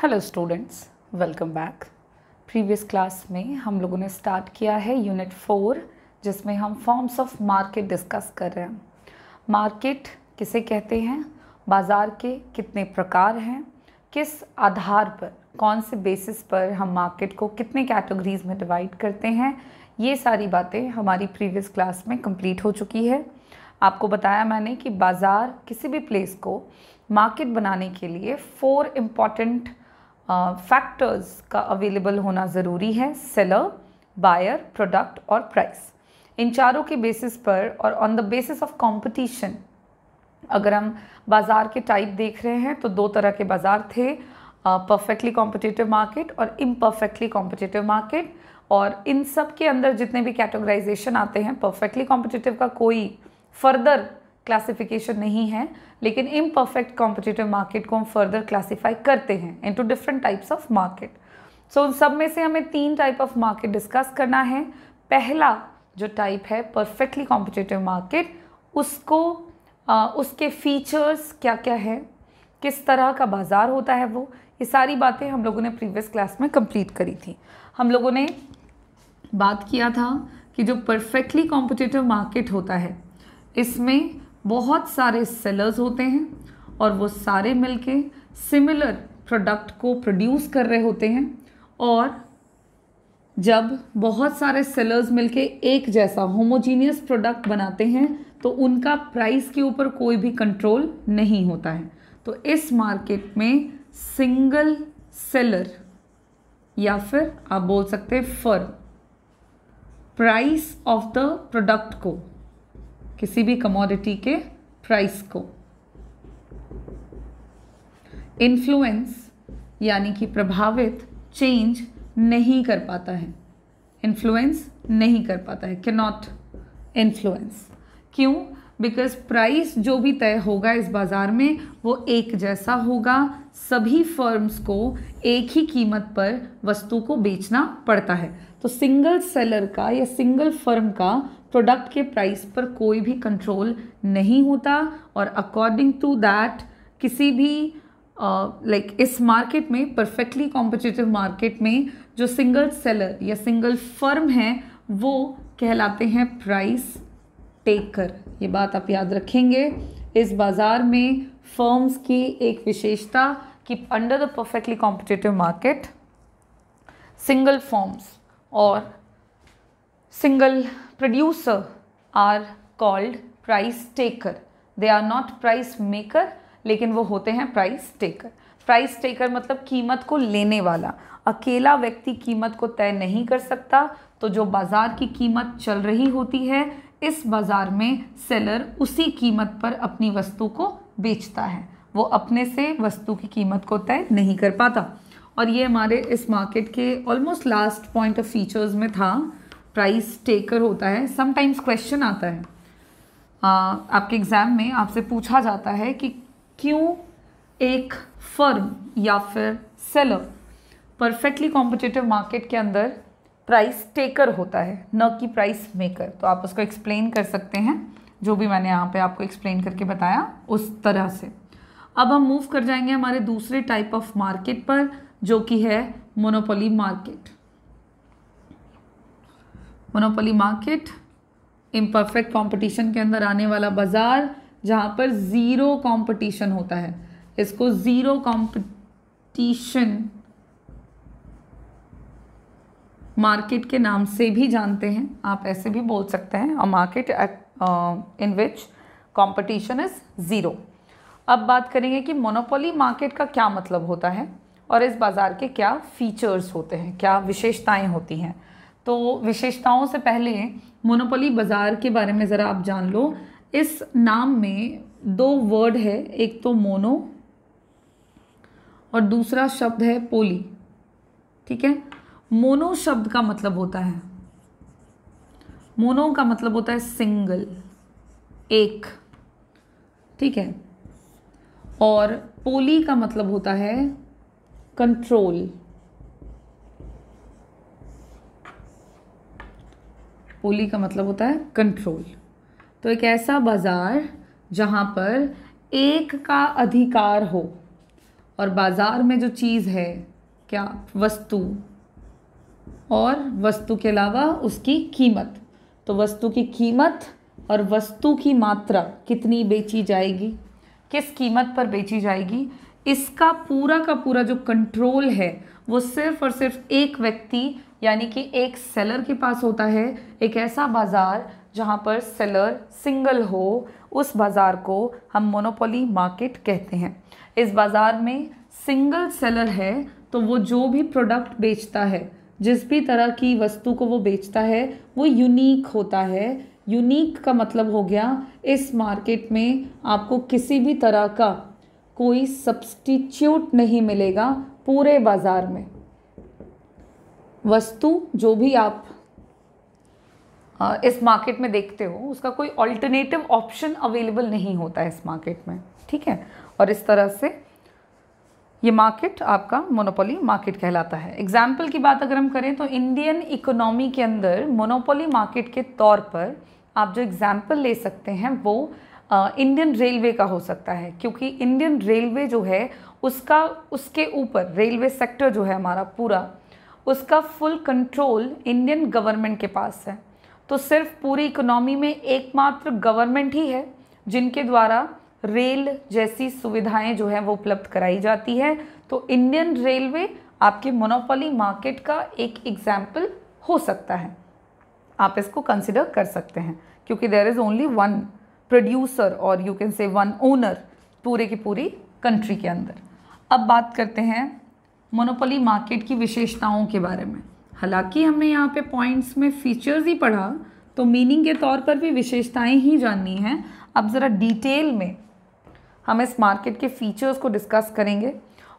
Hello students welcome back previous class में हम लोगों ने स्टार्ट किया है यूनिट फोर जिसमें हम फॉर्म्स ऑफ मार्केट डिस्कस कर रहे हैं मार्केट किसे कहते हैं बाज़ार के कितने प्रकार हैं किस आधार पर कौन से बेसिस पर हम मार्केट को कितने कैटेगरीज में डिवाइड करते हैं ये सारी बातें हमारी प्रीवियस क्लास में कंप्लीट हो चुकी है आपको बताया मैंने कि बाज़ार किसी भी प्लेस को मार्केट बनाने के लिए फ़ोर इम्पॉर्टेंट फैक्टर्स का अवेलेबल होना ज़रूरी है सेलर बायर प्रोडक्ट और प्राइस इन चारों के बेसिस पर और on the basis of competition अगर हम बाज़ार के टाइप देख रहे हैं तो दो तरह के बाज़ार थे परफेक्टली कॉम्पिटिटिव मार्केट और इम्परफेक्टली कॉम्पिटिटिव मार्केट और इन सब के अंदर जितने भी कैटेगराइजेशन आते हैं परफेक्टली कॉम्पिटिटिव का कोई फर्दर क्लासिफिकेशन नहीं है लेकिन इम्परफेक्ट कॉम्पिटिटिव मार्केट को हम फर्दर क्लासीफाई करते हैं into different types of market so उन सब में से हमें तीन टाइप ऑफ मार्केट डिस्कस करना है पहला जो टाइप है परफेक्टली कॉम्पिटिटिव मार्केट उसको आ, उसके फीचर्स क्या क्या है किस तरह का बाज़ार होता है वो ये सारी बातें हम लोगों ने प्रीवियस क्लास में कंप्लीट करी थी हम लोगों ने बात किया था कि जो परफेक्टली कॉम्पिटिटिव मार्केट होता है इसमें बहुत सारे सेलर्स होते हैं और वो सारे मिलके सिमिलर प्रोडक्ट को प्रोड्यूस कर रहे होते हैं और जब बहुत सारे सेलर्स मिलके एक जैसा होमोजीनियस प्रोडक्ट बनाते हैं तो उनका प्राइस के ऊपर कोई भी कंट्रोल नहीं होता है तो इस मार्केट में सिंगल सेलर या फिर आप बोल सकते हैं for price of the product को किसी भी कमोडिटी के प्राइस को इन्फ्लुएंस यानी कि प्रभावित चेंज नहीं कर पाता है इन्फ्लुएंस नहीं कर पाता है के नॉट इन्फ्लुएंस क्यों बिकॉज प्राइस जो भी तय होगा इस बाज़ार में वो एक जैसा होगा सभी फर्म्स को एक ही कीमत पर वस्तु को बेचना पड़ता है तो सिंगल सेलर का या सिंगल फर्म का प्रोडक्ट के प्राइस पर कोई भी कंट्रोल नहीं होता और अकॉर्डिंग टू दैट किसी भी लाइक uh, like, इस मार्केट में परफेक्टली कॉम्पिटिटिव मार्केट में जो सिंगल सेलर या सिंगल फर्म है वो कहलाते हैं प्राइस टेकर ये बात आप याद रखेंगे इस बाज़ार में फर्म्स की एक विशेषता कि under the perfectly competitive market single forms और single producer are called price taker. They are not price maker लेकिन वो होते हैं प्राइस टेकर प्राइस टेकर मतलब कीमत को लेने वाला अकेला व्यक्ति कीमत को तय नहीं कर सकता तो जो बाज़ार की कीमत चल रही होती है इस बाज़ार में सेलर उसी कीमत पर अपनी वस्तु को बेचता है वो अपने से वस्तु की कीमत को तय नहीं कर पाता और ये हमारे इस मार्केट के almost last point of features में था प्राइस टेकर होता है समटाइम्स क्वेश्चन आता है आ, आपके एग्ज़ाम में आपसे पूछा जाता है कि क्यों एक फर्म या फिर सेलर परफेक्टली कॉम्पिटिटिव मार्केट के अंदर प्राइस टेकर होता है न कि प्राइस मेकर तो आप उसको एक्सप्लेन कर सकते हैं जो भी मैंने यहाँ पे आपको एक्सप्लेन करके बताया उस तरह से अब हम मूव कर जाएंगे हमारे दूसरे टाइप ऑफ मार्केट पर जो कि है monopoly market monopoly market imperfect competition के अंदर आने वाला बाज़ार जहाँ पर ज़ीरो कंपटीशन होता है इसको ज़ीरो कंपटीशन मार्केट के नाम से भी जानते हैं आप ऐसे भी बोल सकते हैं और market in which competition is zero अब बात करेंगे कि मोनोपोली मार्केट का क्या मतलब होता है और इस बाज़ार के क्या फीचर्स होते हैं क्या विशेषताएं होती हैं तो विशेषताओं से पहले मोनोपोली बाज़ार के बारे में ज़रा आप जान लो इस नाम में दो वर्ड है एक तो मोनो और दूसरा शब्द है पोली ठीक है मोनो शब्द का मतलब होता है मोनो का मतलब होता है सिंगल एक ठीक है और पोली का मतलब होता है कंट्रोल पोली का मतलब होता है कंट्रोल तो एक ऐसा बाज़ार जहाँ पर एक का अधिकार हो और बाज़ार में जो चीज़ है क्या वस्तु और वस्तु के अलावा उसकी कीमत तो वस्तु की कीमत और वस्तु की मात्रा कितनी बेची जाएगी किस कीमत पर बेची जाएगी इसका पूरा का पूरा जो कंट्रोल है वो सिर्फ और सिर्फ एक व्यक्ति यानी कि एक सेलर के पास होता है एक ऐसा बाज़ार जहाँ पर सेलर सिंगल हो उस बाज़ार को हम मोनोपोली मार्केट कहते हैं इस बाज़ार में सिंगल सेलर है तो वो जो भी प्रोडक्ट बेचता है जिस भी तरह की वस्तु को वो बेचता है वो यूनिक होता है यूनिक का मतलब हो गया इस मार्केट में आपको किसी भी तरह का कोई सब्सटीट्यूट नहीं मिलेगा पूरे बाज़ार में वस्तु जो भी आप इस मार्केट में देखते हो उसका कोई ऑल्टरनेटिव ऑप्शन अवेलेबल नहीं होता है इस मार्केट में ठीक है और इस तरह से ये मार्केट आपका मोनोपोली मार्केट कहलाता है एग्जाम्पल की बात अगर हम करें तो इंडियन इकोनॉमी के अंदर मोनोपोली मार्केट के तौर पर आप जो एग्जाम्पल ले सकते हैं वो इंडियन रेलवे का हो सकता है क्योंकि इंडियन रेलवे जो है उसका उसके ऊपर रेलवे सेक्टर जो है हमारा पूरा उसका फुल कंट्रोल इंडियन गवर्नमेंट के पास है तो सिर्फ पूरी इकोनॉमी में एकमात्र गवर्नमेंट ही है जिनके द्वारा रेल जैसी सुविधाएं जो है वो उपलब्ध कराई जाती है तो इंडियन रेलवे आपके मोनोपोली मार्केट का एक एग्जाम्पल हो सकता है आप इसको कंसिडर कर सकते हैं क्योंकि there is only one producer और you can say one owner पूरे की पूरी कंट्री के अंदर अब बात करते हैं मोनोपोली मार्केट की विशेषताओं के बारे में हालांकि हमने यहाँ पे पॉइंट्स में फीचर्स ही पढ़ा तो मीनिंग के तौर पर भी विशेषताएं ही जाननी हैं अब ज़रा डिटेल में हम इस मार्केट के फीचर्स को डिस्कस करेंगे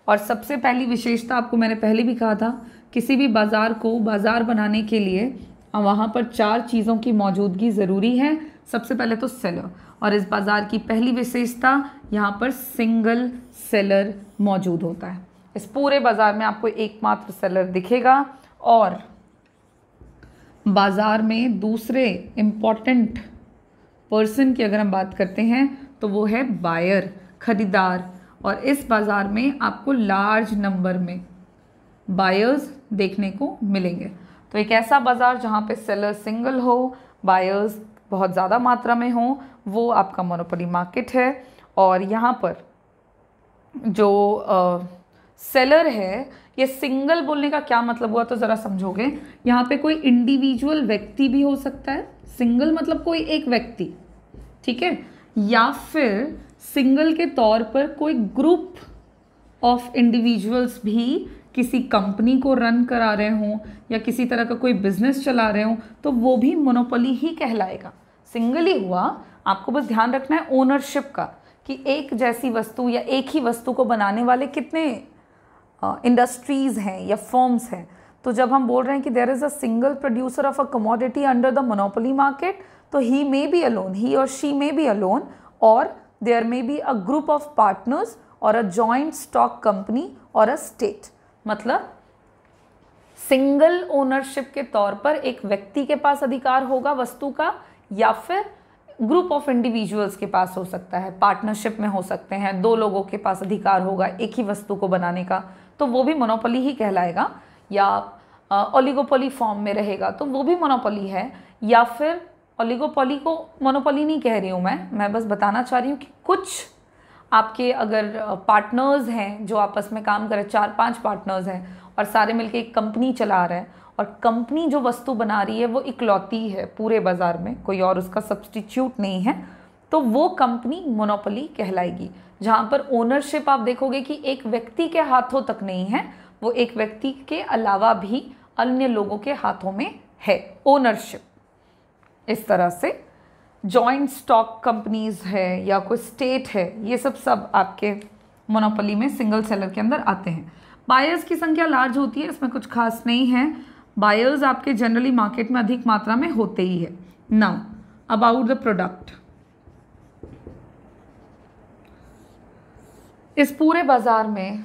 और सबसे पहली विशेषता आपको मैंने पहले भी कहा था किसी भी बाज़ार को बाज़ार बनाने के लिए वहाँ पर चार चीज़ों की मौजूदगी ज़रूरी है सबसे पहले तो सेलर और इस बाज़ार की पहली विशेषता यहाँ पर सिंगल सेलर मौजूद होता है इस पूरे बाज़ार में आपको एकमात्र सेलर दिखेगा और बाज़ार में दूसरे इम्पॉर्टेंट पर्सन की अगर हम बात करते हैं तो वो है बायर ख़रीदार और इस बाज़ार में आपको लार्ज नंबर में बायर्स देखने को मिलेंगे तो एक ऐसा बाज़ार जहाँ पे सेलर सिंगल हो बायर्स बहुत ज़्यादा मात्रा में हों वो आपका मोनोपोली मार्केट है और यहाँ पर जो सेलर है ये सिंगल बोलने का क्या मतलब हुआ तो ज़रा समझोगे यहाँ पे कोई इंडिविजुअल व्यक्ति भी हो सकता है सिंगल मतलब कोई एक व्यक्ति ठीक है या फिर सिंगल के तौर पर कोई ग्रुप ऑफ इंडिविजुअल्स भी किसी कंपनी को रन करा रहे हों या किसी तरह का कोई बिजनेस चला रहे हों तो वो भी मोनोपोली ही कहलाएगा सिंगल ही हुआ आपको बस ध्यान रखना है ओनरशिप का कि एक जैसी वस्तु या एक ही वस्तु को बनाने वाले कितने इंडस्ट्रीज़ हैं या फॉर्म्स हैं तो जब हम बोल रहे हैं कि there is a single producer of a commodity under the monopoly market तो he may be alone he और शी मे बी अलोन और there may be a group of partners और अ जॉइंट स्टॉक कंपनी और a state मतलब single ownership के तौर पर एक व्यक्ति के पास अधिकार होगा वस्तु का या फिर ग्रुप ऑफ इंडिविजुअल्स के पास हो सकता है पार्टनरशिप में हो सकते हैं दो लोगों के पास अधिकार होगा एक ही वस्तु को बनाने का तो वो भी मोनोपोली ही कहलाएगा या ओलिगोपोली फॉर्म में रहेगा तो वो भी मोनोपोली है या फिर ओलिगोपोली को मोनोपोली नहीं कह रही हूँ मैं मैं बस बताना चाह रही हूँ कि कुछ आपके अगर पार्टनर्स हैं जो आपस में काम करें चार पांच पार्टनर्स हैं और सारे मिलके एक कंपनी चला रहे हैं और कंपनी जो वस्तु बना रही है वो इकलौती है पूरे बाज़ार में कोई और उसका सब्सटीट्यूट नहीं है तो वो कंपनी मोनोपली कहलाएगी जहाँ पर ओनरशिप आप देखोगे कि एक व्यक्ति के हाथों तक नहीं है वो एक व्यक्ति के अलावा भी अन्य लोगों के हाथों में है ओनरशिप इस तरह से जॉइंट स्टॉक कंपनीज है या कोई स्टेट है ये सब सब आपके मोनोपली में सिंगल सेलर के अंदर आते हैं बायर्स की संख्या लार्ज होती है इसमें कुछ खास नहीं है बायर्स आपके जनरली मार्केट में अधिक मात्रा में होते ही है नाउ अबाउट द प्रोडक्ट इस पूरे बाज़ार में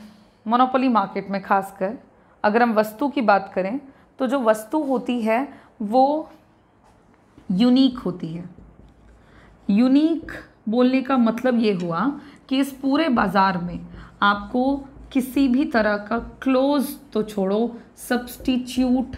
मोनोपली मार्केट में खासकर अगर हम वस्तु की बात करें तो जो वस्तु होती है वो यूनिक होती है यूनिक बोलने का मतलब ये हुआ कि इस पूरे बाज़ार में आपको किसी भी तरह का क्लोज तो छोड़ो सब्सटीट्यूट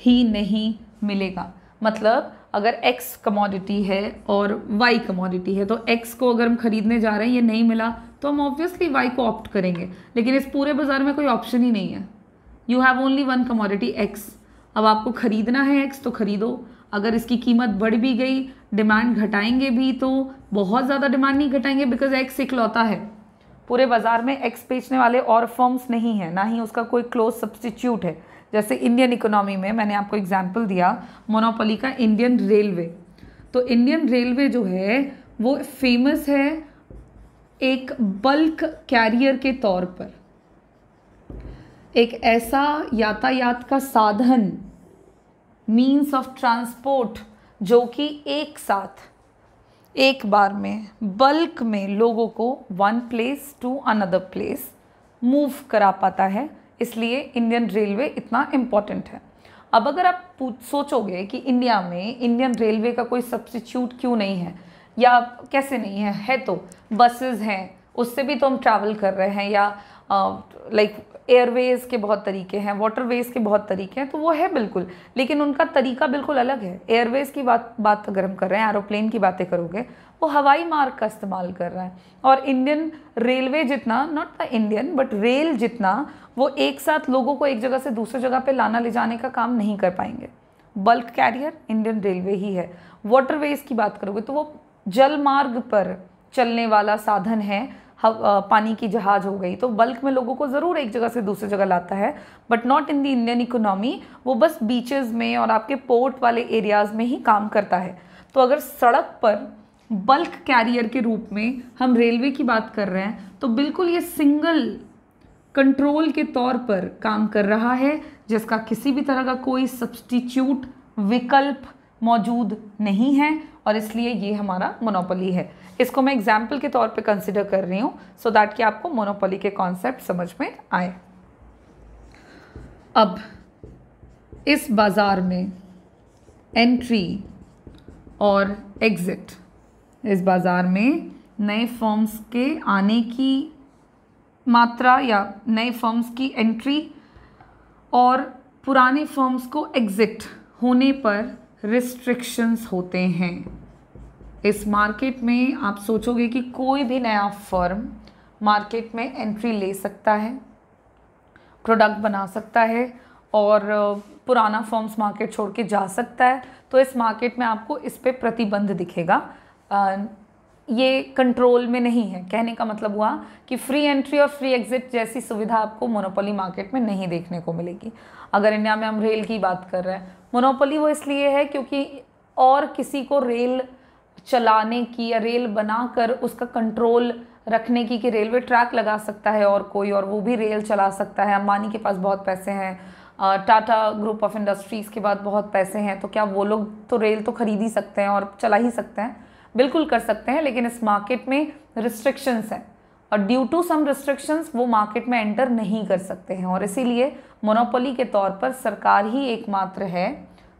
ही नहीं मिलेगा मतलब अगर एक्स कमोडिटी है और वाई कमोडिटी है तो एक्स को अगर हम खरीदने जा रहे हैं ये नहीं मिला तो हम ऑब्वियसली वाई को ऑप्ट करेंगे लेकिन इस पूरे बाज़ार में कोई ऑप्शन ही नहीं है you have only one commodity X अब आपको खरीदना है एक्स तो खरीदो अगर इसकी कीमत बढ़ भी गई डिमांड घटाएंगे भी तो बहुत ज़्यादा डिमांड नहीं घटाएंगे बिकॉज एक्स इकलौता है पूरे बाज़ार में एक्स बेचने वाले और फर्म्स नहीं हैं ना ही उसका कोई क्लोज सब्सटीट्यूट है जैसे इंडियन इकोनॉमी में मैंने आपको एग्जाम्पल दिया मोनोपोली का इंडियन रेलवे तो इंडियन रेलवे जो है वो फेमस है एक बल्क कैरियर के तौर पर एक ऐसा यातायात का साधन मीन्स ऑफ ट्रांसपोर्ट जो कि एक साथ एक बार में बल्क में लोगों को one place to another place move करा पाता है इसलिए इंडियन रेलवे इतना इम्पॉर्टेंट है अब अगर आप पूछ सोचोगे कि इंडिया में इंडियन रेलवे का कोई सब्सिट्यूट क्यों नहीं है या कैसे नहीं है है तो बसेस हैं उससे भी तो हम ट्रैवल कर रहे हैं या लाइक एयरवेज़ के बहुत तरीके हैं वाटरवेज़ के बहुत तरीके हैं तो वो है बिल्कुल लेकिन उनका तरीका बिल्कुल अलग है एयरवेज़ की बात बात अगर हम कर रहे हैं एरोप्लेन की बातें करोगे वो हवाई मार्ग का इस्तेमाल कर रहे हैं और इंडियन रेलवे जितना not the Indian but rail जितना वो एक साथ लोगों को एक जगह से दूसरे जगह पर लाना ले जाने का काम नहीं कर पाएंगे बल्क कैरियर इंडियन रेलवे ही है वाटरवेज़ की बात करोगे तो वो जल मार्ग पर चलने वाला साधन है पानी की जहाज हो गई तो बल्क में लोगों को ज़रूर एक जगह से दूसरी जगह लाता है but not in the Indian economy वो बस बीचेस में और आपके पोर्ट वाले एरियाज़ में ही काम करता है तो अगर सड़क पर बल्क कैरियर के रूप में हम रेलवे की बात कर रहे हैं तो बिल्कुल ये सिंगल कंट्रोल के तौर पर काम कर रहा है जिसका किसी भी तरह का कोई सब्सटीट्यूट विकल्प मौजूद नहीं है और इसलिए ये हमारा मोनोपोली है इसको मैं एग्जाम्पल के तौर पे कंसिडर कर रही हूँ सो दैट कि आपको मोनोपोली के कॉन्सेप्ट समझ में आए अब इस बाज़ार में एंट्री और एग्ज़िट इस बाज़ार में नए फर्म्स के आने की मात्रा या नए फर्म्स की एंट्री और पुराने फर्म्स को एग्ज़िट होने पर रिस्ट्रिक्शंस होते हैं इस मार्केट में आप सोचोगे कि कोई भी नया फर्म मार्केट में एंट्री ले सकता है प्रोडक्ट बना सकता है और पुराना फर्म्स मार्केट छोड़ के जा सकता है तो इस मार्केट में आपको इस पर प्रतिबंध दिखेगा ये कंट्रोल में नहीं है कहने का मतलब हुआ कि फ्री एंट्री और फ्री एग्जिट जैसी सुविधा आपको मोनोपोली मार्केट में नहीं देखने को मिलेगी अगर इंडिया में हम रेल की बात कर रहे हैं मोनोपोली वो इसलिए है क्योंकि और किसी को रेल चलाने की या रेल बनाकर उसका कंट्रोल रखने की कि रेलवे ट्रैक लगा सकता है और कोई और वो भी रेल चला सकता है अंबानी के पास बहुत पैसे हैं टाटा ग्रुप ऑफ इंडस्ट्रीज़ के बाद बहुत पैसे हैं तो क्या वो लोग तो रेल तो खरीद ही सकते हैं और चला ही सकते हैं बिल्कुल कर सकते हैं लेकिन इस मार्केट में रिस्ट्रिक्शंस हैं और ड्यू टू सम रिस्ट्रिक्शंस वो मार्केट में एंटर नहीं कर सकते हैं और इसीलिए मोनोपोली के तौर पर सरकार ही एकमात्र है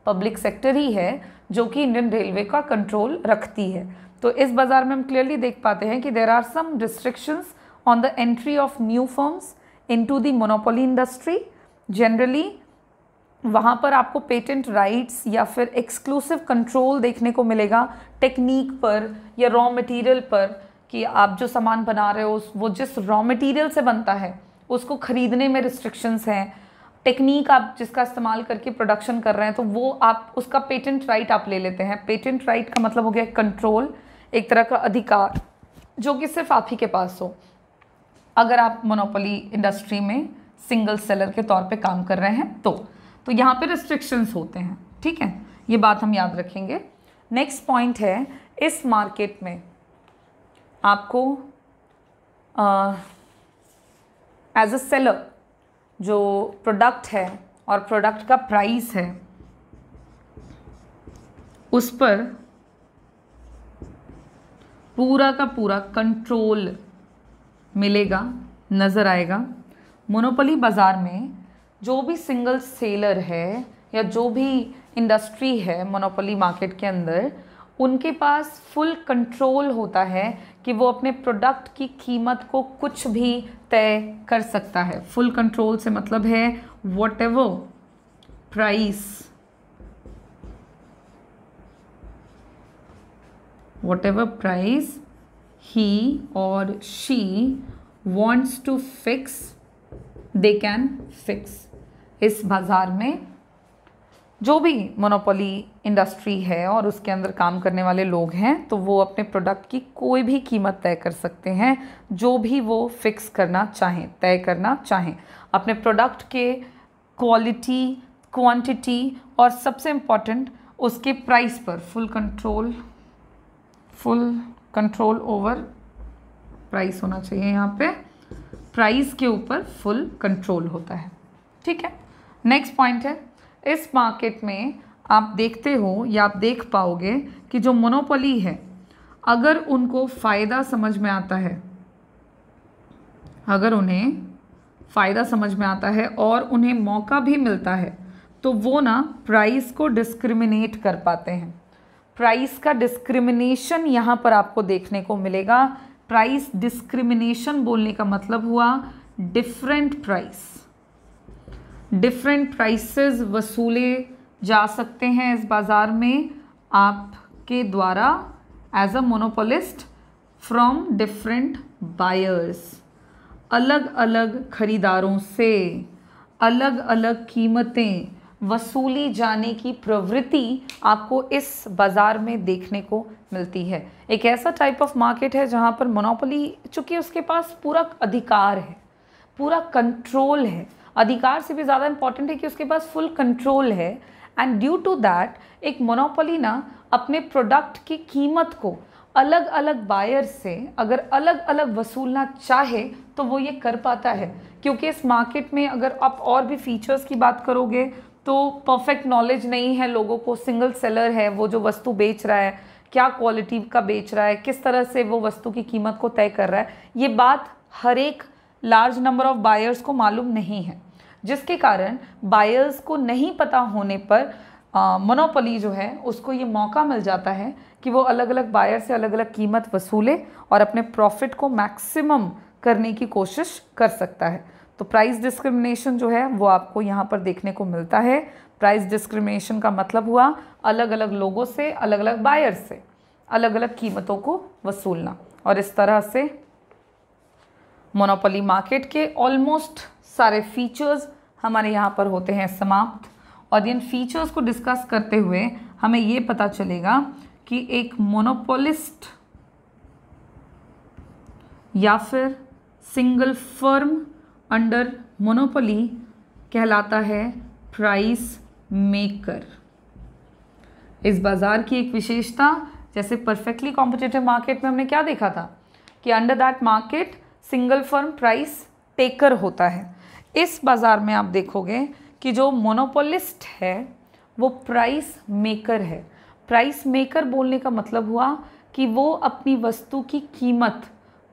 पब्लिक सेक्टर ही है जो कि इंडियन रेलवे का कंट्रोल रखती है तो इस बाज़ार में हम क्लियरली देख पाते हैं कि there are some restrictions on the entry of new firms into the monopoly industry generally वहाँ पर आपको पेटेंट राइट्स या फिर एक्सक्लूसिव कंट्रोल देखने को मिलेगा टेक्निक पर या रॉ मटेरियल पर कि आप जो सामान बना रहे हो वो जिस रॉ मटेरियल से बनता है उसको ख़रीदने में रिस्ट्रिक्शंस हैं टेक्निक आप जिसका इस्तेमाल करके प्रोडक्शन कर रहे हैं तो वो आप उसका पेटेंट राइट आप ले लेते हैं पेटेंट राइट का मतलब हो गया कंट्रोल एक तरह का अधिकार जो कि सिर्फ आप ही के पास हो अगर आप मोनोपोली इंडस्ट्री में सिंगल सेलर के तौर पे काम कर रहे हैं तो तो यहाँ पे रिस्ट्रिक्शंस होते हैं ठीक है ये बात हम याद रखेंगे नेक्स्ट पॉइंट है इस मार्केट में आपको एज अ सेलर जो प्रोडक्ट है और प्रोडक्ट का प्राइस है उस पर पूरा का पूरा कंट्रोल मिलेगा नज़र आएगा मोनोपली बाज़ार में जो भी सिंगल सेलर है या जो भी इंडस्ट्री है मोनोपली मार्केट के अंदर उनके पास फुल कंट्रोल होता है कि वो अपने प्रोडक्ट की कीमत को कुछ भी तय कर सकता है फुल कंट्रोल से मतलब है whatever price whatever price he और she wants to fix they can fix इस बाज़ार में जो भी मोनोपोली इंडस्ट्री है और उसके अंदर काम करने वाले लोग हैं तो वो अपने प्रोडक्ट की कोई भी कीमत तय कर सकते हैं जो भी वो फिक्स करना चाहें तय करना चाहें अपने प्रोडक्ट के क्वालिटी क्वांटिटी और सबसे इम्पॉर्टेंट उसके प्राइस पर full control full control over price होना चाहिए यहाँ पे प्राइस के ऊपर फुल कंट्रोल होता है ठीक है नेक्स्ट पॉइंट है इस मार्केट में आप देखते हो या आप देख पाओगे कि जो मोनोपोली है अगर उनको फ़ायदा समझ में आता है अगर उन्हें फ़ायदा समझ में आता है और उन्हें मौका भी मिलता है तो वो ना प्राइस को डिस्क्रिमिनेट कर पाते हैं प्राइस का डिस्क्रिमिनेशन यहाँ पर आपको देखने को मिलेगा प्राइस डिस्क्रिमिनेशन बोलने का मतलब हुआ डिफरेंट प्राइस डिफरेंट प्राइसेस वसूले जा सकते हैं इस बाज़ार में आपके द्वारा as a monopolist from different buyers अलग अलग ख़रीदारों से अलग अलग कीमतें वसूली जाने की प्रवृत्ति आपको इस बाज़ार में देखने को मिलती है एक ऐसा टाइप ऑफ मार्केट है जहाँ पर मोनोपोली चूँकि उसके पास पूरा अधिकार है पूरा कंट्रोल है अधिकार से भी ज़्यादा इम्पॉर्टेंट है कि उसके पास फुल कंट्रोल है एंड ड्यू टू दैट एक मोनोपोली ना अपने प्रोडक्ट की कीमत को अलग अलग बायर से अगर अलग अलग वसूलना चाहे तो वो ये कर पाता है क्योंकि इस मार्केट में अगर आप और भी फीचर्स की बात करोगे तो परफेक्ट नॉलेज नहीं है लोगों को सिंगल सेलर है वो जो वस्तु बेच रहा है क्या क्वालिटी का बेच रहा है किस तरह से वो वस्तु की कीमत को तय कर रहा है ये बात हर एक लार्ज नंबर ऑफ बायर्स को मालूम नहीं है जिसके कारण बायर्स को नहीं पता होने पर मोनोपोली जो है उसको ये मौका मिल जाता है कि वो अलग अलग बायर से अलग अलग कीमत वसूले और अपने प्रॉफिट को मैक्सिमम करने की कोशिश कर सकता है तो प्राइस डिस्क्रिमिनेशन जो है वो आपको यहाँ पर देखने को मिलता है प्राइस डिस्क्रिमिनेशन का मतलब हुआ अलग अलग लोगों से अलग अलग बायर से अलग अलग कीमतों को वसूलना और इस तरह से मोनोपोली मार्केट के ऑलमोस्ट सारे फीचर्स हमारे यहाँ पर होते हैं समाप्त और इन फीचर्स को डिस्कस करते हुए हमें ये पता चलेगा कि एक मोनोपोलिस्ट या फिर सिंगल फर्म अंडर मोनोपोली कहलाता है प्राइस मेकर इस बाज़ार की एक विशेषता जैसे परफेक्टली कॉम्पिटेटिव मार्केट में हमने क्या देखा था कि under that market single firm price taker होता है इस बाज़ार में आप देखोगे कि जो मोनोपोलिस्ट है वो प्राइस मेकर है प्राइस मेकर बोलने का मतलब हुआ कि वो अपनी वस्तु की कीमत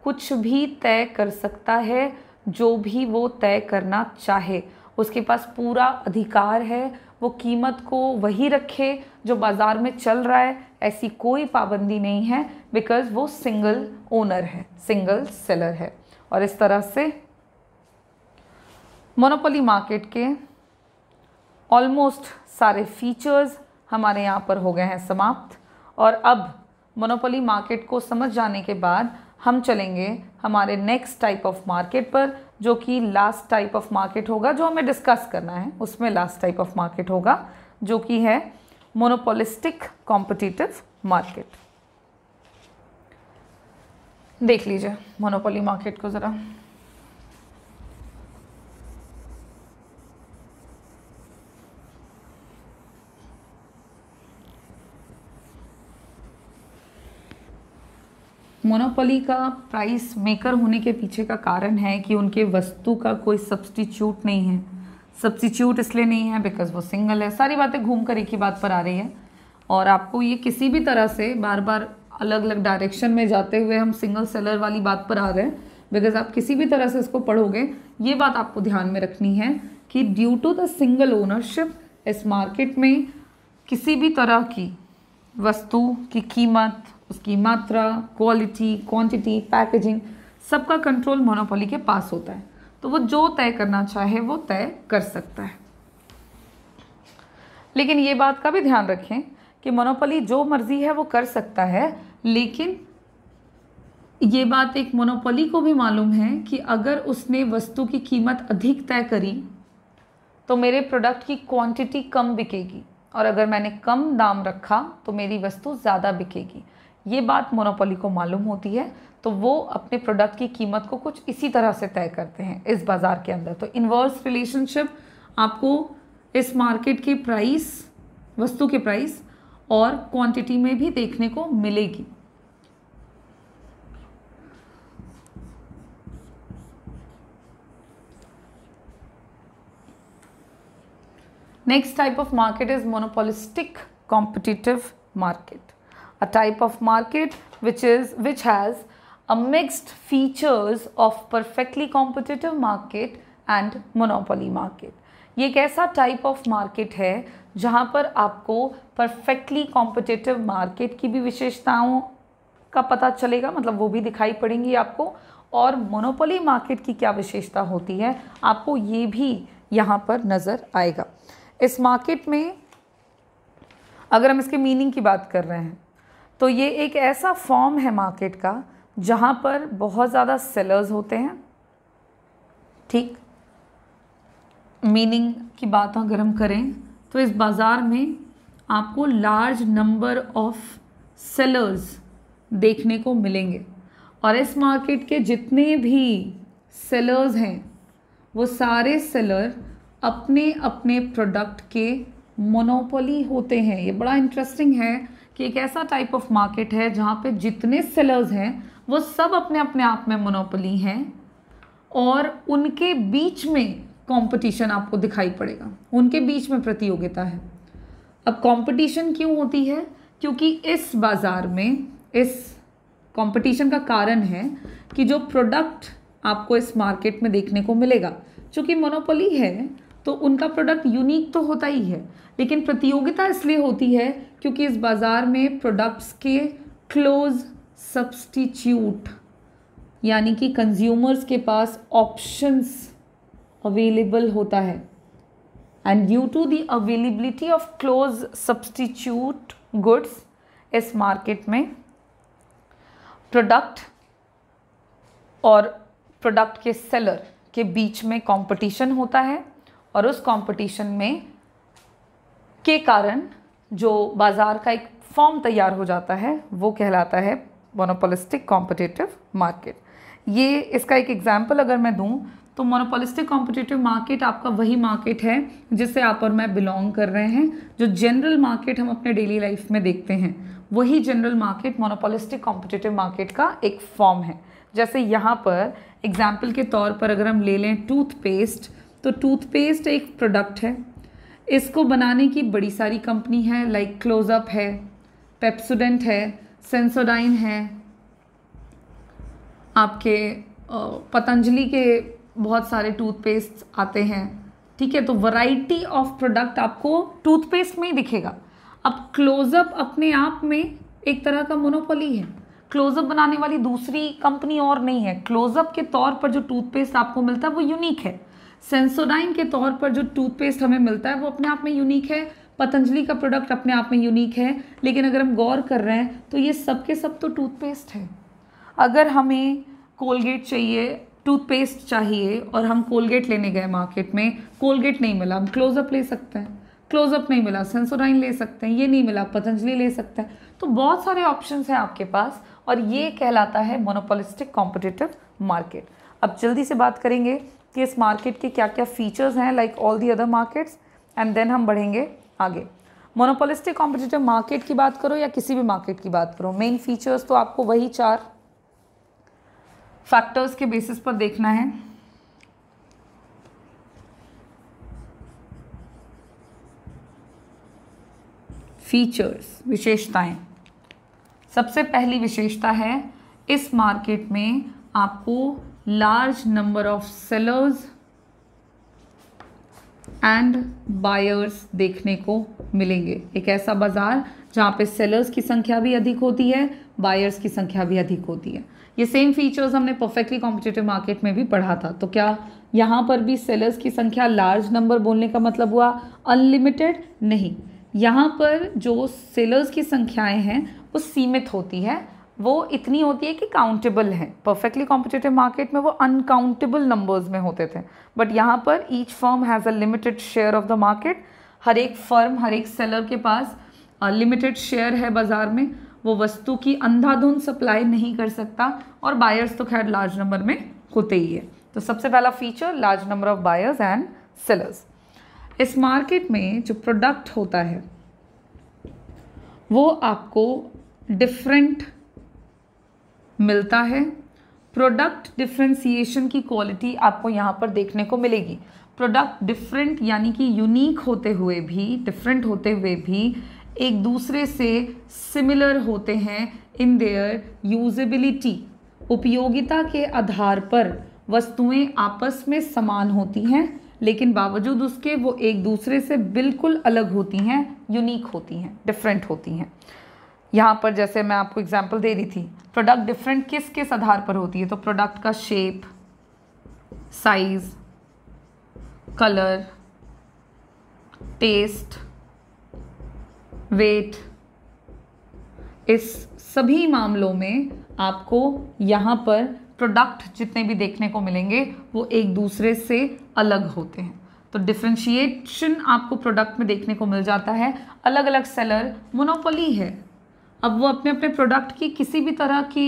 कुछ भी तय कर सकता है जो भी वो तय करना चाहे उसके पास पूरा अधिकार है वो कीमत को वही रखे जो बाज़ार में चल रहा है ऐसी कोई पाबंदी नहीं है बिकॉज़ वो सिंगल ओनर है सिंगल सेलर है और इस तरह से मोनोपोली मार्केट के ऑलमोस्ट सारे फीचर्स हमारे यहाँ पर हो गए हैं समाप्त और अब मोनोपोली मार्केट को समझ जाने के बाद हम चलेंगे हमारे नेक्स्ट टाइप ऑफ मार्केट पर जो कि लास्ट टाइप ऑफ मार्केट होगा जो हमें डिस्कस करना है उसमें लास्ट टाइप ऑफ मार्केट होगा जो कि है मोनोपोलिस्टिक कॉम्पिटिटिव मार्केट देख लीजिए मोनोपोली मार्केट को ज़रा मोनोपोली का प्राइस मेकर होने के पीछे का कारण है कि उनके वस्तु का कोई सब्सटीट्यूट नहीं है सब्सटीट्यूट इसलिए नहीं है बिकॉज वो सिंगल है सारी बातें घूम कर एक ही बात पर आ रही है और आपको ये किसी भी तरह से बार बार अलग अलग डायरेक्शन में जाते हुए हम सिंगल सेलर वाली बात पर आ रहे हैं बिकॉज आप किसी भी तरह से इसको पढ़ोगे ये बात आपको ध्यान में रखनी है कि due to the single ownership इस मार्केट में किसी भी तरह की वस्तु की कीमत उसकी मात्रा क्वालिटी क्वांटिटी पैकेजिंग सबका कंट्रोल मोनोपोली के पास होता है तो वो जो तय करना चाहे वो तय कर सकता है लेकिन ये बात का भी ध्यान रखें कि मोनोपोली जो मर्जी है वो कर सकता है लेकिन ये बात एक मोनोपोली को भी मालूम है कि अगर उसने वस्तु की कीमत अधिक तय करी तो मेरे प्रोडक्ट की क्वांटिटी कम बिकेगी और अगर मैंने कम दाम रखा तो मेरी वस्तु ज़्यादा बिकेगी ये बात मोनोपोली को मालूम होती है तो वो अपने प्रोडक्ट की कीमत को कुछ इसी तरह से तय करते हैं इस बाज़ार के अंदर तो इन्वर्स रिलेशनशिप आपको इस मार्केट के प्राइस वस्तु के प्राइस और क्वांटिटी में भी देखने को मिलेगी next type of market is monopolistic competitive market a type of market which is which has a mixed features of perfectly competitive market and monopoly market ये एक ऐसा टाइप ऑफ मार्केट है जहाँ पर आपको परफेक्टली कॉम्पिटिटिव मार्केट की भी विशेषताओं का पता चलेगा मतलब वो भी दिखाई पड़ेंगी आपको और मोनोपोली मार्केट की क्या विशेषता होती है आपको ये भी यहाँ पर नज़र आएगा इस मार्केट में अगर हम इसके मीनिंग की बात कर रहे हैं तो ये एक ऐसा फॉर्म है मार्केट का जहाँ पर बहुत ज़्यादा सेलर्स होते हैं ठीक मीनिंग की बात अगर हम करें तो इस बाज़ार में आपको लार्ज नंबर ऑफ सेलर्स देखने को मिलेंगे और इस मार्केट के जितने भी सेलर्स हैं वो सारे सेलर अपने अपने प्रोडक्ट के मोनोपोली होते हैं ये बड़ा इंटरेस्टिंग है कि एक ऐसा टाइप ऑफ मार्केट है जहाँ पे जितने सेलर्स हैं वो सब अपने अपने आप में मोनोपली हैं और उनके बीच में कंपटीशन आपको दिखाई पड़ेगा उनके बीच में प्रतियोगिता है अब कंपटीशन क्यों होती है क्योंकि इस बाज़ार में इस कंपटीशन का कारण है कि जो प्रोडक्ट आपको इस मार्केट में देखने को मिलेगा चूँकि मोनोपोली है तो उनका प्रोडक्ट यूनिक तो होता ही है लेकिन प्रतियोगिता इसलिए होती है क्योंकि इस बाज़ार में प्रोडक्ट्स के क्लोज सब्सटीट्यूट यानी कि कंज्यूमर्स के पास ऑप्शंस अवेलेबल होता है and due to the availability of close substitute goods इस मार्केट में प्रोडक्ट और प्रोडक्ट के सेलर के बीच में कंपटीशन होता है और उस कंपटीशन में के कारण जो बाज़ार का एक फॉर्म तैयार हो जाता है वो कहलाता है मोनोपोलिस्टिक कॉम्पिटिटिव मार्केट ये इसका एक एग्जाम्पल अगर मैं दूँ तो मोनोपोलिस्टिक कॉम्पिटिटिव मार्केट आपका वही मार्केट है जिससे आप और मैं बिलोंग कर रहे हैं जो जनरल मार्केट हम अपने डेली लाइफ में देखते हैं वही general market monopolistic competitive market का एक फॉर्म है जैसे यहाँ पर एग्जाम्पल के तौर पर अगर हम ले लें टूथपेस्ट तो टूथपेस्ट एक प्रोडक्ट है इसको बनाने की बड़ी सारी कंपनी है लाइक क्लोजअप है पेप्सोडेंट है सेंसोडाइन है आपके पतंजलि के बहुत सारे टूथपेस्ट आते हैं ठीक है तो वैरायटी ऑफ प्रोडक्ट आपको टूथपेस्ट में ही दिखेगा अब क्लोजअप अपने आप में एक तरह का मोनोपोली है क्लोजअप बनाने वाली दूसरी कंपनी और नहीं है क्लोजअप के तौर पर जो टूथपेस्ट आपको मिलता है वो यूनिक है सेंसोडाइन के तौर पर जो टूथपेस्ट हमें मिलता है वो अपने आप में यूनिक है पतंजलि का प्रोडक्ट अपने आप में यूनिक है लेकिन अगर हम गौर कर रहे हैं तो ये सब के सब तो टूथपेस्ट है अगर हमें कोलगेट चाहिए टूथपेस्ट चाहिए और हम कोलगेट लेने गए मार्केट में कोलगेट नहीं मिला हम क्लोजअप ले सकते हैं क्लोजअप नहीं मिला सेंसोडाइन ले सकते हैं ये नहीं मिला पतंजलि ले सकते हैं तो बहुत सारे ऑप्शंस हैं आपके पास और ये कहलाता है मोनोपोलिस्टिक कॉम्पिटिटिव मार्केट अब जल्दी से बात करेंगे कि इस मार्केट के क्या क्या फीचर्स हैं like all the other markets and then हम बढ़ेंगे आगे मोनोपोलिस्टिक कॉम्पिटिटिव मार्केट की बात करो या किसी भी मार्केट की बात करो मेन फीचर्स तो आपको वही चार फैक्टर्स के बेसिस पर देखना है फीचर्स विशेषताएं सबसे पहली विशेषता है इस मार्केट में आपको large number of sellers and buyers देखने को मिलेंगे एक ऐसा बाज़ार जहाँ पे सेलर्स की संख्या भी अधिक होती है बायर्स की संख्या भी अधिक होती है ये सेम फीचर्स हमने परफेक्टली कॉम्पिटेटिव मार्केट में भी पढ़ा था तो क्या यहाँ पर भी सेलर्स की संख्या लार्ज नंबर बोलने का मतलब हुआ अनलिमिटेड नहीं यहाँ पर जो सेलर्स की संख्याएं हैं वो सीमित होती है वो इतनी होती है कि काउंटेबल है परफेक्टली कॉम्पिटेटिव मार्केट में वो अनकाउंटेबल नंबर्स में होते थे बट यहाँ पर each firm has a limited share of the market हर एक फर्म हर एक सेलर के पास लिमिटेड शेयर है बाज़ार में वो वस्तु की अंधाधुंध सप्लाई नहीं कर सकता और बायर्स तो खैर लार्ज नंबर में होते ही है तो सबसे पहला feature large number of buyers and sellers इस मार्केट में जो प्रोडक्ट होता है वो आपको डिफरेंट मिलता है प्रोडक्ट डिफ्रेंसीशन की क्वालिटी आपको यहाँ पर देखने को मिलेगी प्रोडक्ट डिफरेंट यानी कि यूनिक होते हुए भी डिफरेंट होते हुए भी एक दूसरे से सिमिलर होते हैं इन देयर यूजबिलिटी उपयोगिता के आधार पर वस्तुएं आपस में समान होती हैं लेकिन बावजूद उसके वो एक दूसरे से बिल्कुल अलग होती हैं यूनिक होती हैं डिफरेंट होती हैं यहाँ पर जैसे मैं आपको एग्जाम्पल दे रही थी प्रोडक्ट डिफरेंट किस किस आधार पर होती है तो प्रोडक्ट का shape size colour taste weight इस सभी मामलों में आपको यहाँ पर प्रोडक्ट जितने भी देखने को मिलेंगे वो एक दूसरे से अलग होते हैं तो डिफ्रेंशिएशन आपको प्रोडक्ट में देखने को मिल जाता है अलग अलग सेलर मोनोपोली है अब वो अपने अपने प्रोडक्ट की किसी भी तरह की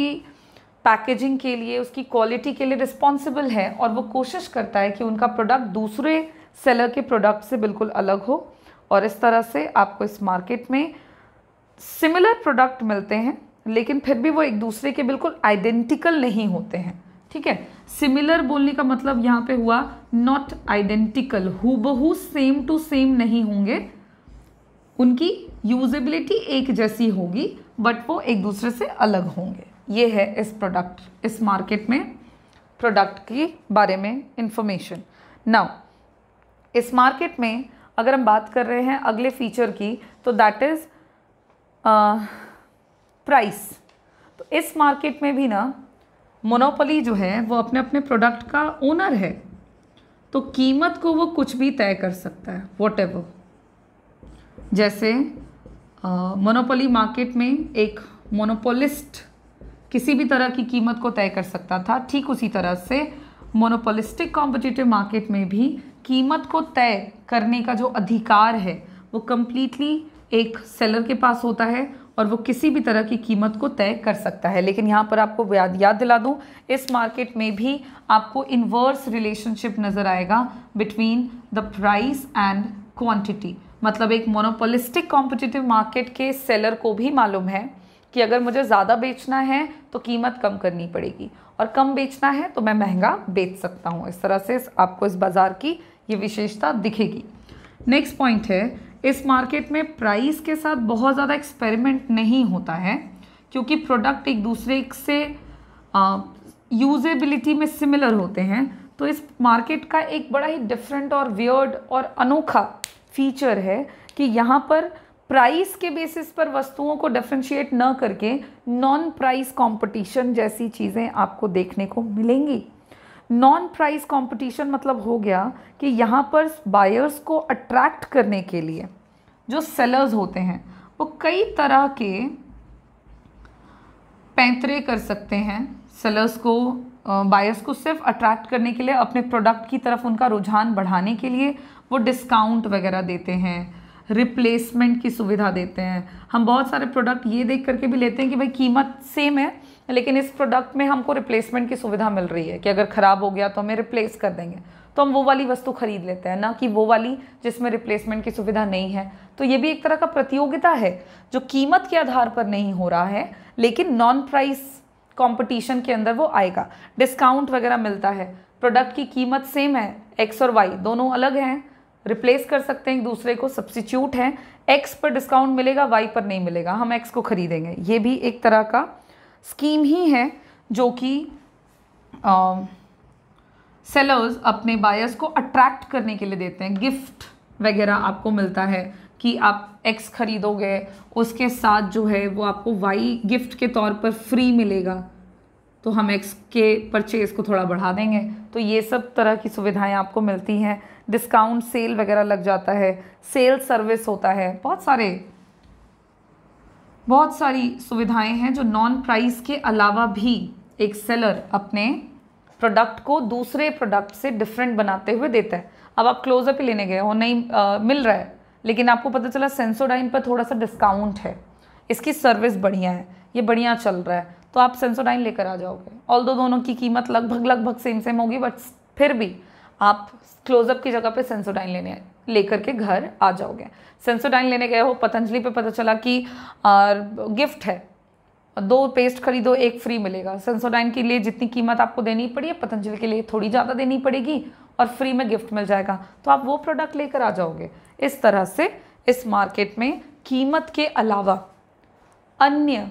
पैकेजिंग के लिए उसकी क्वालिटी के लिए रिस्पॉन्सिबल है और वो कोशिश करता है कि उनका प्रोडक्ट दूसरे सेलर के प्रोडक्ट से बिल्कुल अलग हो और इस तरह से आपको इस मार्केट में सिमिलर प्रोडक्ट मिलते हैं लेकिन फिर भी वो एक दूसरे के बिल्कुल आइडेंटिकल नहीं होते हैं ठीक है सिमिलर बोलने का मतलब यहाँ पे हुआ नॉट आइडेंटिकल हु सेम टू सेम नहीं होंगे उनकी यूजेबिलिटी एक जैसी होगी बट वो एक दूसरे से अलग होंगे ये है इस प्रोडक्ट इस मार्केट में प्रोडक्ट के बारे में इंफॉर्मेशन नाउ इस मार्केट में अगर हम बात कर रहे हैं अगले फीचर की तो दैट इज़ प्राइस तो इस मार्केट में भी ना मोनोपली जो है वो अपने अपने प्रोडक्ट का ओनर है तो कीमत को वो कुछ भी तय कर सकता है वॉट एवर जैसे मोनोपोली मार्केट में एक मोनोपोलिस्ट किसी भी तरह की कीमत को तय कर सकता था ठीक उसी तरह से मोनोपोलिस्टिक कॉम्पिटिटिव मार्केट में भी कीमत को तय करने का जो अधिकार है वो कम्प्लीटली एक सेलर के पास होता है और वो किसी भी तरह की कीमत को तय कर सकता है लेकिन यहाँ पर आपको याद याद दिला दूँ इस मार्केट में भी आपको इन्वर्स रिलेशनशिप नज़र आएगा between the price and quantity मतलब एक मोनोपोलिस्टिक कॉम्पिटिटिव मार्केट के सेलर को भी मालूम है कि अगर मुझे ज़्यादा बेचना है तो कीमत कम करनी पड़ेगी और कम बेचना है तो मैं महंगा बेच सकता हूँ इस तरह से आपको इस बाज़ार की ये विशेषता दिखेगी नेक्स्ट पॉइंट है इस मार्केट में प्राइस के साथ बहुत ज़्यादा एक्सपेरिमेंट नहीं होता है क्योंकि प्रोडक्ट एक दूसरे से यूजेबिलिटी में सिमिलर होते हैं तो इस मार्केट का एक बड़ा ही डिफरेंट और वियर्ड और अनोखा फीचर है कि यहाँ पर प्राइस के बेसिस पर वस्तुओं को डिफ्रेंशिएट न करके नॉन प्राइस कंपटीशन जैसी चीज़ें आपको देखने को मिलेंगी नॉन प्राइस कंपटीशन मतलब हो गया कि यहाँ पर बायर्स को अट्रैक्ट करने के लिए जो सेलर्स होते हैं वो कई तरह के पैंतरे कर सकते हैं सेलर्स को बायर्स को सिर्फ अट्रैक्ट करने के लिए अपने प्रोडक्ट की तरफ उनका रुझान बढ़ाने के लिए वो डिस्काउंट वगैरह देते हैं रिप्लेसमेंट की सुविधा देते हैं हम बहुत सारे प्रोडक्ट ये देख करके भी लेते हैं कि भाई कीमत सेम है लेकिन इस प्रोडक्ट में हमको रिप्लेसमेंट की सुविधा मिल रही है कि अगर ख़राब हो गया तो हमें रिप्लेस कर देंगे तो हम वो वाली वस्तु खरीद लेते हैं ना कि वो वाली जिसमें रिप्लेसमेंट की सुविधा नहीं है तो ये भी एक तरह का प्रतियोगिता है जो कीमत के आधार पर नहीं हो रहा है लेकिन नॉन प्राइस कॉम्पिटिशन के अंदर वो आएगा डिस्काउंट वगैरह मिलता है प्रोडक्ट की कीमत सेम है एक्स और वाई दोनों अलग हैं रिप्लेस कर सकते हैं एक दूसरे को सब्सिट्यूट हैं एक्स पर डिस्काउंट मिलेगा वाई पर नहीं मिलेगा हम एक्स को ख़रीदेंगे ये भी एक तरह का स्कीम ही है जो कि सेलर्स अपने बायर्स को अट्रैक्ट करने के लिए देते हैं गिफ्ट वगैरह आपको मिलता है कि आप एक्स खरीदोगे उसके साथ जो है वो आपको वाई गिफ्ट के तौर पर फ्री मिलेगा तो हम एक्स के परचेज को थोड़ा बढ़ा देंगे तो ये सब तरह की सुविधाएं आपको मिलती हैं डिस्काउंट सेल वगैरह लग जाता है सेल सर्विस होता है बहुत सारे बहुत सारी सुविधाएं हैं जो नॉन प्राइस के अलावा भी एक सेलर अपने प्रोडक्ट को दूसरे प्रोडक्ट से डिफरेंट बनाते हुए देता है अब आप क्लोजअप ही लेने गए हो नहीं आ, मिल रहा है लेकिन आपको पता चला सेंसोडाइन पर थोड़ा सा डिस्काउंट है इसकी सर्विस बढ़िया है ये बढ़िया चल रहा है तो आप सेंसोडाइन लेकर आ जाओगे ऑल दो दोनों की कीमत लगभग लगभग सेम सेम होगी बट फिर भी आप क्लोजअप की जगह पे सेंसोडाइन लेने लेकर के घर आ जाओगे सेंसोडाइन लेने गए हो पतंजलि पे पता चला कि गिफ्ट है दो पेस्ट खरीदो एक फ्री मिलेगा सेंसोडाइन के लिए जितनी कीमत आपको देनी पड़ी है पतंजलि के लिए थोड़ी ज़्यादा देनी पड़ेगी और फ्री में गिफ्ट मिल जाएगा तो आप वो प्रोडक्ट लेकर आ जाओगे इस तरह से इस मार्केट में कीमत के अलावा अन्य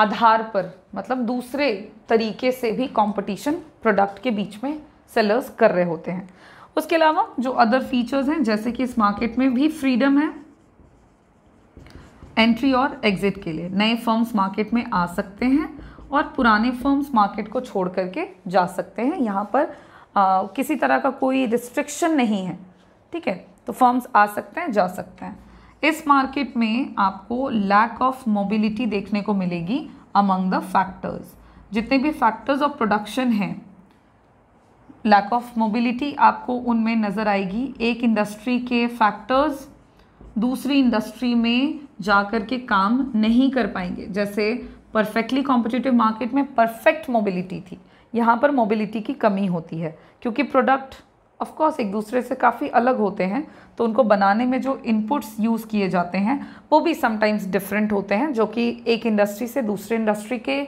आधार पर मतलब दूसरे तरीके से भी कंपटीशन प्रोडक्ट के बीच में सेलर्स कर रहे होते हैं उसके अलावा जो अदर फीचर्स हैं जैसे कि इस मार्केट में भी फ्रीडम है एंट्री और एग्जिट के लिए नए फर्म्स मार्केट में आ सकते हैं और पुराने फर्म्स मार्केट को छोड़ करके जा सकते हैं यहाँ पर आ, किसी तरह का कोई रिस्ट्रिक्शन नहीं है ठीक है तो फर्म्स आ सकते हैं जा सकते हैं इस मार्केट में आपको लैक ऑफ मोबिलिटी देखने को मिलेगी अमंग द फैक्टर्स जितने भी फैक्टर्स ऑफ प्रोडक्शन हैं लैक ऑफ मोबिलिटी आपको उनमें नज़र आएगी एक इंडस्ट्री के फैक्टर्स दूसरी इंडस्ट्री में जा कर के काम नहीं कर पाएंगे जैसे परफेक्टली कॉम्पिटिटिव मार्केट में परफेक्ट मोबिलिटी थी यहाँ पर मोबिलिटी की कमी होती है क्योंकि प्रोडक्ट ऑफ कोर्स एक दूसरे से काफ़ी अलग होते हैं तो उनको बनाने में जो इनपुट्स यूज़ किए जाते हैं वो भी समटाइम्स डिफरेंट होते हैं जो कि एक इंडस्ट्री से दूसरे इंडस्ट्री के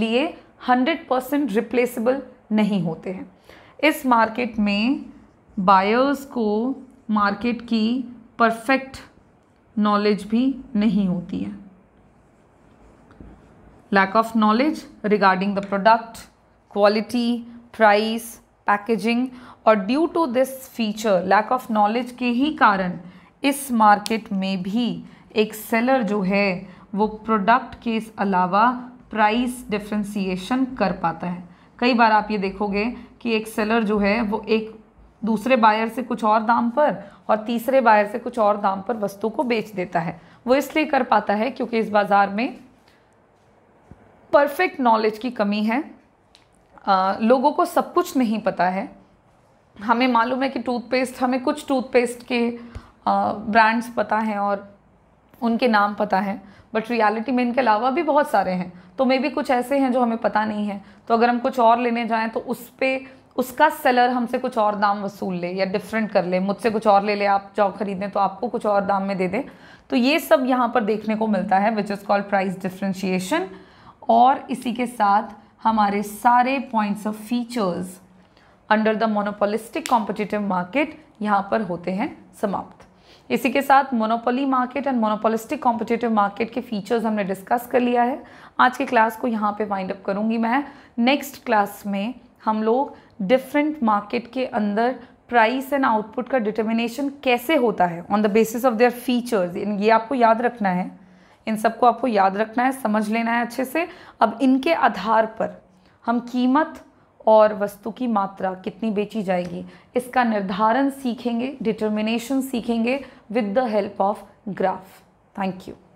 लिए हंड्रेड परसेंट रिप्लेसबल नहीं होते हैं इस मार्केट में बायर्स को मार्केट की परफेक्ट नॉलेज भी नहीं होती है lack of knowledge regarding the product quality price packaging और due to this feature lack of knowledge के ही कारण इस मार्केट में भी एक सेलर जो है वो प्रोडक्ट के अलावा प्राइस डिफ्रेंसीशन कर पाता है कई बार आप ये देखोगे कि एक सेलर जो है वो एक दूसरे बायर से कुछ और दाम पर और तीसरे बायर से कुछ और दाम पर वस्तु को बेच देता है वो इसलिए कर पाता है क्योंकि इस बाज़ार में परफेक्ट नॉलेज की कमी है आ, लोगों को सब कुछ नहीं पता है हमें मालूम है कि टूथपेस्ट हमें कुछ टूथपेस्ट के ब्रांड्स पता हैं और उनके नाम पता है बट रियलिटी में इनके अलावा भी बहुत सारे हैं तो मे भी कुछ ऐसे हैं जो हमें पता नहीं है तो अगर हम कुछ और लेने जाएँ तो उस पर उसका सेलर हमसे कुछ और दाम वसूल ले या डिफरेंट कर ले मुझसे कुछ और ले ले आप जॉब खरीदें तो आपको कुछ और दाम में दे दें तो ये सब यहाँ पर देखने को मिलता है which is called price differentiation और इसी के साथ हमारे सारे points of features under the monopolistic competitive market यहाँ पर होते हैं समाप्त इसी के साथ monopoly market and monopolistic competitive market के फीचर्स हमने डिस्कस कर लिया है आज के क्लास को यहाँ पे वाइंड अप करूँगी मैं नेक्स्ट क्लास में हम लोग डिफरेंट मार्केट के अंदर प्राइस एंड आउटपुट का डिटर्मिनेशन कैसे होता है on the basis of their features ये आपको याद रखना है इन सबको आपको याद रखना है समझ लेना है अच्छे से अब इनके आधार पर हम कीमत और वस्तु की मात्रा कितनी बेची जाएगी इसका निर्धारण सीखेंगे डिटर्मिनेशन सीखेंगे with the help of graph thank you